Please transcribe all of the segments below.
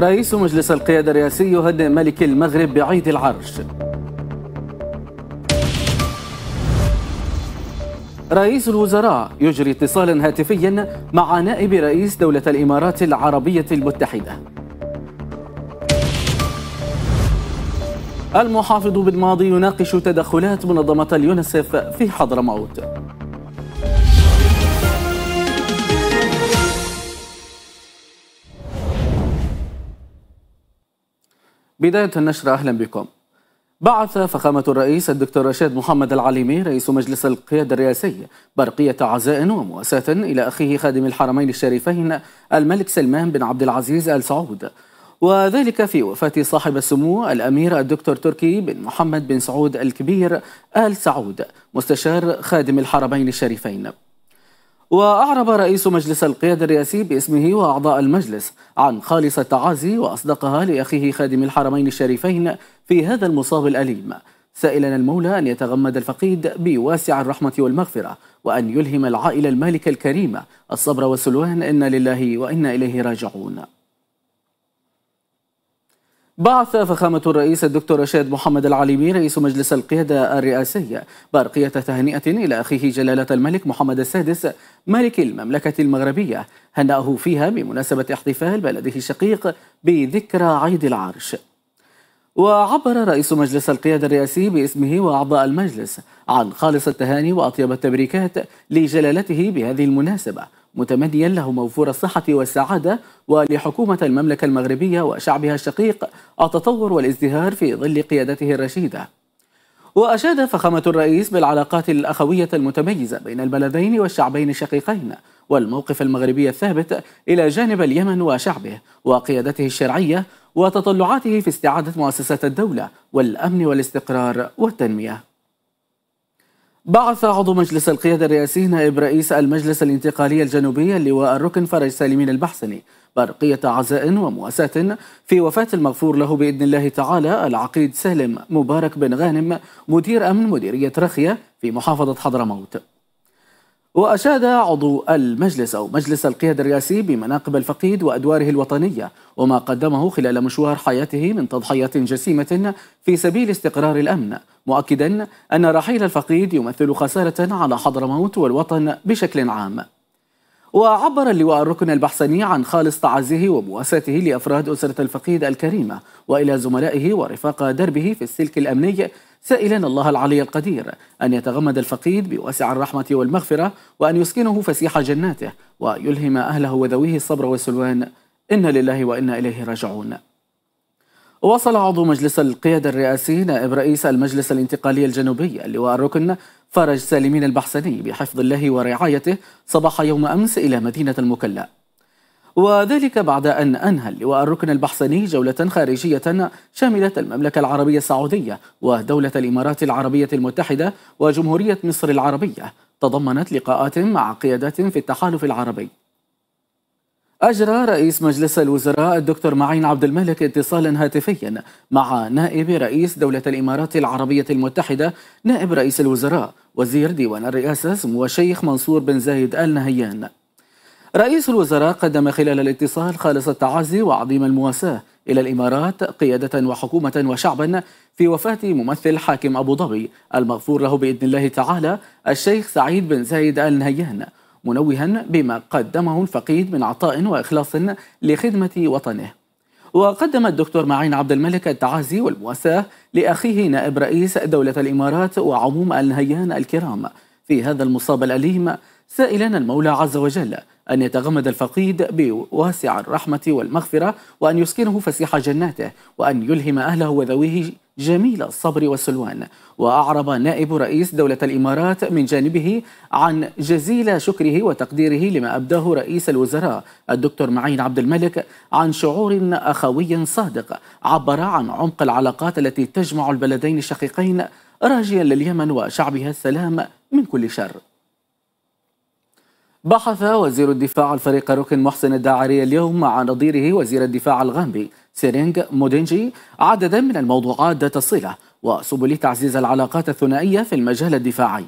رئيس مجلس القيادة الرئاسي يهدي ملك المغرب بعيد العرش رئيس الوزراء يجري اتصالا هاتفيا مع نائب رئيس دولة الإمارات العربية المتحدة المحافظ بالماضي يناقش تدخلات منظمة اليونسف في حضرموت بداية النشرة أهلا بكم بعث فخامة الرئيس الدكتور رشاد محمد العليمي رئيس مجلس القيادة الرئاسي برقية عزاء ومواساة إلى أخيه خادم الحرمين الشريفين الملك سلمان بن عبد العزيز آل سعود وذلك في وفاة صاحب السمو الأمير الدكتور تركي بن محمد بن سعود الكبير آل سعود مستشار خادم الحرمين الشريفين وأعرب رئيس مجلس القيادة الرئاسي باسمه وأعضاء المجلس عن خالص التعازي وأصدقها لأخيه خادم الحرمين الشريفين في هذا المصاب الأليم سائلا المولى أن يتغمد الفقيد بواسع الرحمة والمغفرة وأن يلهم العائلة المالكة الكريمة الصبر والسلوان إنا لله وإنا إليه راجعون بعث فخامة الرئيس الدكتور رشاد محمد العليمي رئيس مجلس القيادة الرئاسي برقية تهنئة إلى أخيه جلالة الملك محمد السادس ملك المملكة المغربية هنأه فيها بمناسبة احتفال بلده الشقيق بذكرى عيد العرش وعبر رئيس مجلس القيادة الرئاسي باسمه وأعضاء المجلس عن خالص التهاني وأطيب التبريكات لجلالته بهذه المناسبة متمنيا له وفور الصحة والسعادة ولحكومة المملكة المغربية وشعبها الشقيق التطور والازدهار في ظل قيادته الرشيدة وأشاد فخامة الرئيس بالعلاقات الأخوية المتميزة بين البلدين والشعبين الشقيقين والموقف المغربي الثابت إلى جانب اليمن وشعبه وقيادته الشرعية وتطلعاته في استعادة مؤسسات الدولة والأمن والاستقرار والتنمية بعث عضو مجلس القيادة الرئاسي نائب رئيس المجلس الانتقالي الجنوبي اللواء الركن فرج سالمين البحسني برقية عزاء ومؤاساة في وفاة المغفور له بإذن الله تعالى العقيد سالم مبارك بن غانم مدير أمن مديرية رخية في محافظة حضرموت وأشاد عضو المجلس أو مجلس القيادة الرئاسي بمناقب الفقيد وأدواره الوطنية وما قدمه خلال مشوار حياته من تضحيات جسيمة في سبيل استقرار الأمن مؤكدا أن رحيل الفقيد يمثل خسارة على حضرموت والوطن بشكل عام وعبر اللواء الركن البحسني عن خالص تعزيه ومواساته لأفراد أسرة الفقيد الكريمة وإلى زملائه ورفاق دربه في السلك الأمني سائلين الله العلي القدير أن يتغمد الفقيد بواسع الرحمة والمغفرة وأن يسكنه فسيح جناته ويلهم أهله وذويه الصبر والسلوان إن لله وإنا إليه راجعون وصل عضو مجلس القيادة الرئاسي نائب رئيس المجلس الانتقالي الجنوبي اللواء الركن فرج سالمين البحسني بحفظ الله ورعايته صباح يوم أمس إلى مدينة المكلا وذلك بعد أن أنهى اللواء الركن البحصيني جولة خارجية شملت المملكة العربية السعودية ودولة الإمارات العربية المتحدة وجمهورية مصر العربية تضمنت لقاءات مع قيادات في التحالف العربي أجرى رئيس مجلس الوزراء الدكتور معين عبد الملك اتصالا هاتفيا مع نائب رئيس دولة الإمارات العربية المتحدة نائب رئيس الوزراء وزير ديوان الرئاسة سمو الشيخ منصور بن زايد آل نهيان رئيس الوزراء قدم خلال الاتصال خالص التعازي وعظيم المواساة إلى الإمارات قيادة وحكومة وشعبا في وفاة ممثل حاكم أبو ظبي المغفور له بإذن الله تعالى الشيخ سعيد بن زايد آل نهيان منوها بما قدمه الفقيد من عطاء وإخلاص لخدمة وطنه وقدم الدكتور معين عبد الملك التعازي والمواساة لأخيه نائب رئيس دولة الإمارات وعموم آل نهيان الكرام في هذا المصاب الأليم سائلا المولى عز وجل أن يتغمد الفقيد بواسع الرحمة والمغفرة وأن يسكنه فسيح جناته وأن يلهم أهله وذويه جميل الصبر والسلوان وأعرب نائب رئيس دولة الإمارات من جانبه عن جزيل شكره وتقديره لما أبداه رئيس الوزراء الدكتور معين عبد الملك عن شعور أخوي صادق عبر عن عمق العلاقات التي تجمع البلدين الشقيقين راجيا لليمن وشعبها السلام من كل شر بحث وزير الدفاع الفريق ركن محسن الداعري اليوم مع نظيره وزير الدفاع الغامبي سيرينج مودينجي عددا من الموضوعات ذات الصلة وسبل تعزيز العلاقات الثنائية في المجال الدفاعي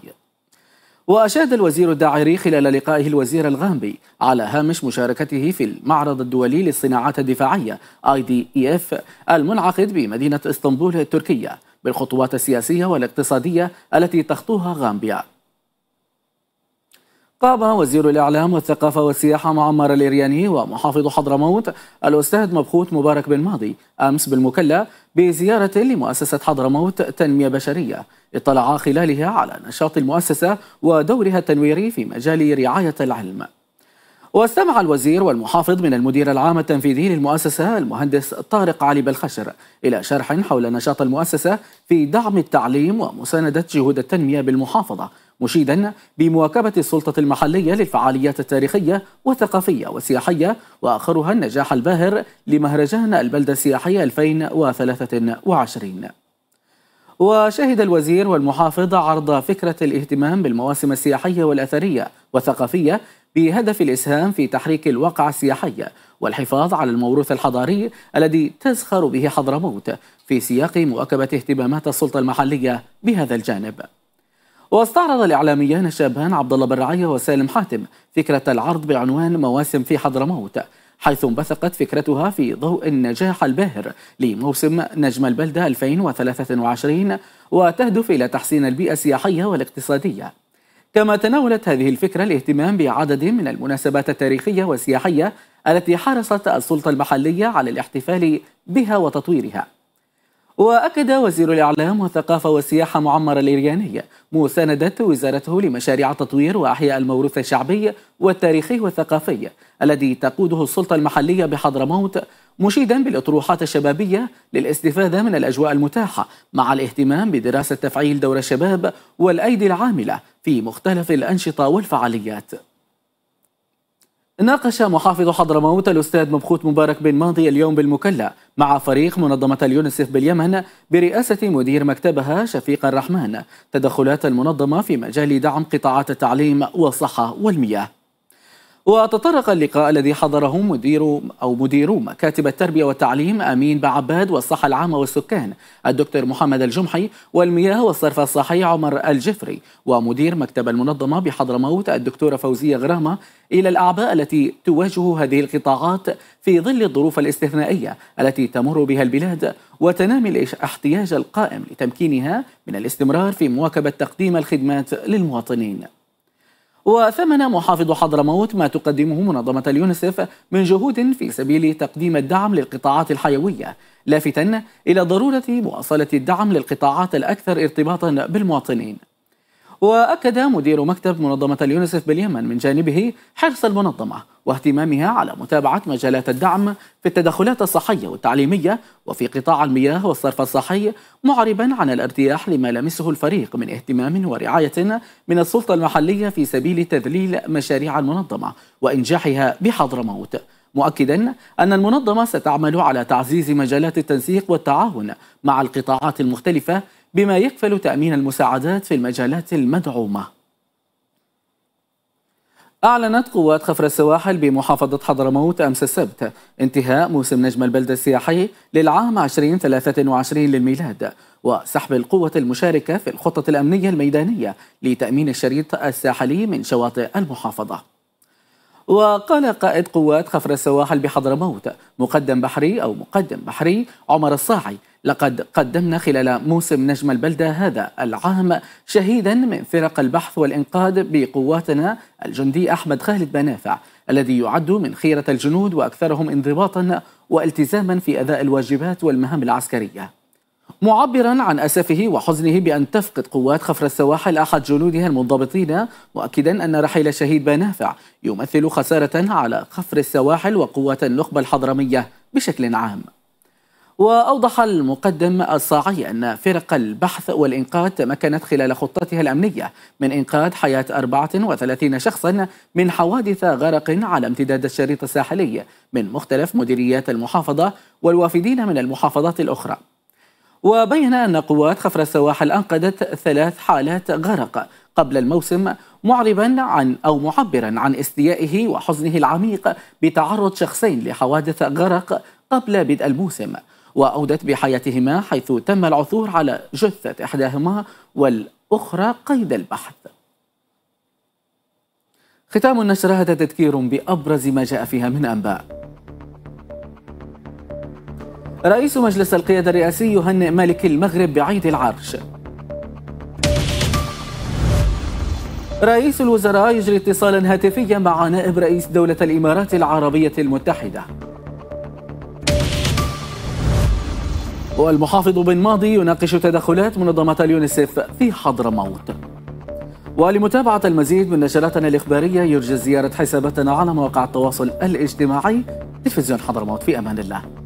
وأشاد الوزير الداعري خلال لقائه الوزير الغامبي على هامش مشاركته في المعرض الدولي للصناعات الدفاعية IDEF المنعقد بمدينة اسطنبول التركية بالخطوات السياسية والاقتصادية التي تخطوها غامبيا قام وزير الإعلام والثقافة والسياحة معمر الإرياني ومحافظ حضرموت الأستاذ مبخوت مبارك بن ماضي أمس بالمكلا بزيارة لمؤسسة حضرموت تنمية بشرية اطلع خلالها على نشاط المؤسسة ودورها التنويري في مجال رعاية العلم واستمع الوزير والمحافظ من المدير العام التنفيذي للمؤسسة المهندس طارق علي بالخشر إلى شرح حول نشاط المؤسسة في دعم التعليم ومساندة جهود التنمية بالمحافظة مشيدا بمواكبة السلطة المحلية للفعاليات التاريخية والثقافية والسياحية وآخرها النجاح الباهر لمهرجان البلدة السياحية 2023 وشهد الوزير والمحافظ عرض فكرة الاهتمام بالمواسم السياحية والأثرية والثقافية بهدف الإسهام في تحريك الواقع السياحي والحفاظ على الموروث الحضاري الذي تزخر به حضرموت في سياق مواكبة اهتمامات السلطة المحلية بهذا الجانب واستعرض الإعلاميان الشابان عبد الله برعية وسالم حاتم فكرة العرض بعنوان مواسم في حضرموت حيث انبثقت فكرتها في ضوء النجاح الباهر لموسم نجم البلدة 2023 وتهدف إلى تحسين البيئة السياحية والاقتصادية كما تناولت هذه الفكرة الاهتمام بعدد من المناسبات التاريخية والسياحية التي حرصت السلطة المحلية على الاحتفال بها وتطويرها وأكد وزير الإعلام والثقافة والسياحة معمر الإرياني مساندة وزارته لمشاريع تطوير وأحياء الموروث الشعبي والتاريخي والثقافي الذي تقوده السلطة المحلية بحضرموت مشيدا بالأطروحات الشبابية للاستفادة من الأجواء المتاحة مع الاهتمام بدراسة تفعيل دور الشباب والأيدي العاملة في مختلف الأنشطة والفعاليات ناقش محافظ حضرموت الأستاذ مبخوت مبارك بن ماضي اليوم بالمكلا مع فريق منظمة اليونسيف باليمن برئاسة مدير مكتبها شفيق الرحمن تدخلات المنظمة في مجال دعم قطاعات التعليم والصحة والمياه وتطرق اللقاء الذي حضره مدير أو مديرو مكاتب التربية والتعليم أمين بعباد والصحة العامة والسكان الدكتور محمد الجمحي والمياه والصرف الصحي عمر الجفري ومدير مكتب المنظمة بحضرموت الدكتورة فوزية غرامة إلى الأعباء التي تواجه هذه القطاعات في ظل الظروف الاستثنائية التي تمر بها البلاد وتنامي الاحتياج القائم لتمكينها من الاستمرار في مواكبة تقديم الخدمات للمواطنين وثمن محافظ حضرموت ما تقدمه منظمة اليونسيف من جهود في سبيل تقديم الدعم للقطاعات الحيوية لافتا إلى ضرورة مواصلة الدعم للقطاعات الأكثر ارتباطا بالمواطنين وأكد مدير مكتب منظمة اليونسف باليمن من جانبه حرص المنظمة واهتمامها على متابعة مجالات الدعم في التدخلات الصحية والتعليمية وفي قطاع المياه والصرف الصحي معربا عن الارتياح لما لمسه الفريق من اهتمام ورعاية من السلطة المحلية في سبيل تذليل مشاريع المنظمة وإنجاحها بحضرموت مؤكدا أن المنظمة ستعمل على تعزيز مجالات التنسيق والتعاون مع القطاعات المختلفة بما يكفل تأمين المساعدات في المجالات المدعومة أعلنت قوات خفر السواحل بمحافظة حضرموت أمس السبت انتهاء موسم نجم البلدة السياحي للعام 2023 للميلاد وسحب القوة المشاركة في الخطة الأمنية الميدانية لتأمين الشريط الساحلي من شواطئ المحافظة وقال قائد قوات خفر السواحل بحضرموت مقدم بحري أو مقدم بحري عمر الصاعي لقد قدمنا خلال موسم نجم البلدة هذا العام شهيدا من فرق البحث والإنقاذ بقواتنا الجندي أحمد خالد بنافع الذي يعد من خيرة الجنود وأكثرهم انضباطا والتزاما في أداء الواجبات والمهام العسكرية معبرا عن أسفه وحزنه بأن تفقد قوات خفر السواحل أحد جنودها المنضبطين مؤكدا أن رحيل الشهيد بنافع يمثل خسارة على خفر السواحل وقوات النخبة الحضرمية بشكل عام وأوضح المقدم الصاعي أن فرق البحث والإنقاذ تمكنت خلال خطتها الأمنية من إنقاذ حياة 34 شخصا من حوادث غرق على امتداد الشريط الساحلي من مختلف مديريات المحافظة والوافدين من المحافظات الأخرى وبين أن قوات خفر السواحل أنقذت ثلاث حالات غرق قبل الموسم معربا عن أو معبرا عن استيائه وحزنه العميق بتعرض شخصين لحوادث غرق قبل بدء الموسم وأودت بحياتهما حيث تم العثور على جثة إحداهما والأخرى قيد البحث ختام النشر هذا تذكير بأبرز ما جاء فيها من أنباء رئيس مجلس القيادة الرئاسي يهنئ مالك المغرب بعيد العرش رئيس الوزراء يجري اتصالا هاتفيا مع نائب رئيس دولة الإمارات العربية المتحدة والمحافظ بن ماضي يناقش تدخلات منظمة اليونسف في حضرموت ولمتابعة المزيد من نشراتنا الإخبارية يرجى زيارة حساباتنا على مواقع التواصل الاجتماعي تلفزيون حضرموت في أمان الله